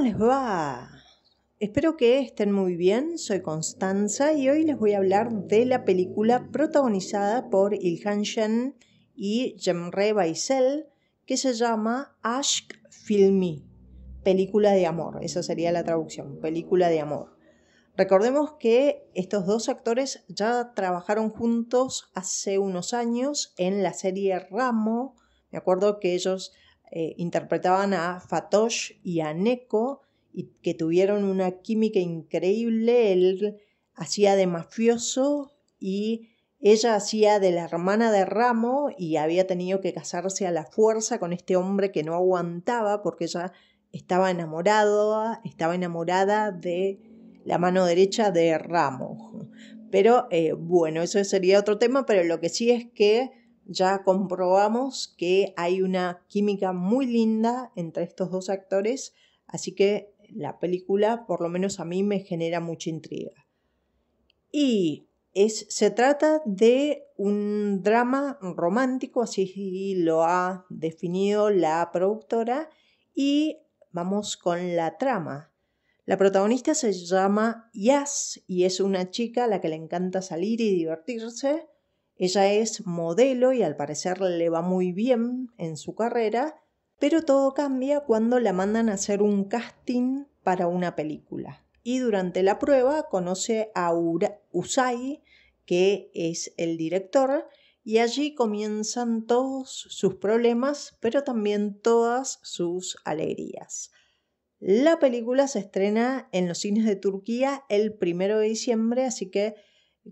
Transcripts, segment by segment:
les va? Espero que estén muy bien, soy Constanza y hoy les voy a hablar de la película protagonizada por Ilhan Shen y Jemre Baisel que se llama Ashk Filmi, película de amor, esa sería la traducción, película de amor. Recordemos que estos dos actores ya trabajaron juntos hace unos años en la serie Ramo, me acuerdo que ellos eh, interpretaban a Fatosh y a Neko, y que tuvieron una química increíble. Él hacía de mafioso y ella hacía de la hermana de Ramo y había tenido que casarse a la fuerza con este hombre que no aguantaba porque ella estaba enamorada, estaba enamorada de la mano derecha de Ramo. Pero eh, bueno, eso sería otro tema, pero lo que sí es que ya comprobamos que hay una química muy linda entre estos dos actores, así que la película, por lo menos a mí, me genera mucha intriga. Y es, se trata de un drama romántico, así lo ha definido la productora, y vamos con la trama. La protagonista se llama Yas y es una chica a la que le encanta salir y divertirse ella es modelo y al parecer le va muy bien en su carrera, pero todo cambia cuando la mandan a hacer un casting para una película. Y durante la prueba conoce a Ura Usai, que es el director, y allí comienzan todos sus problemas, pero también todas sus alegrías. La película se estrena en los cines de Turquía el 1 de diciembre, así que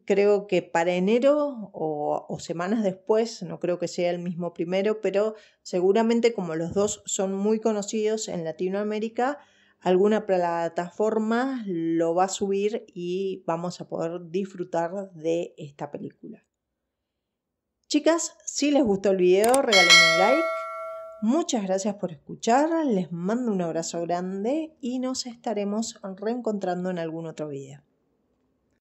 creo que para enero o, semanas después, no creo que sea el mismo primero, pero seguramente como los dos son muy conocidos en Latinoamérica, alguna plataforma lo va a subir y vamos a poder disfrutar de esta película. Chicas, si les gustó el video, regalen un like. Muchas gracias por escuchar, les mando un abrazo grande y nos estaremos reencontrando en algún otro video.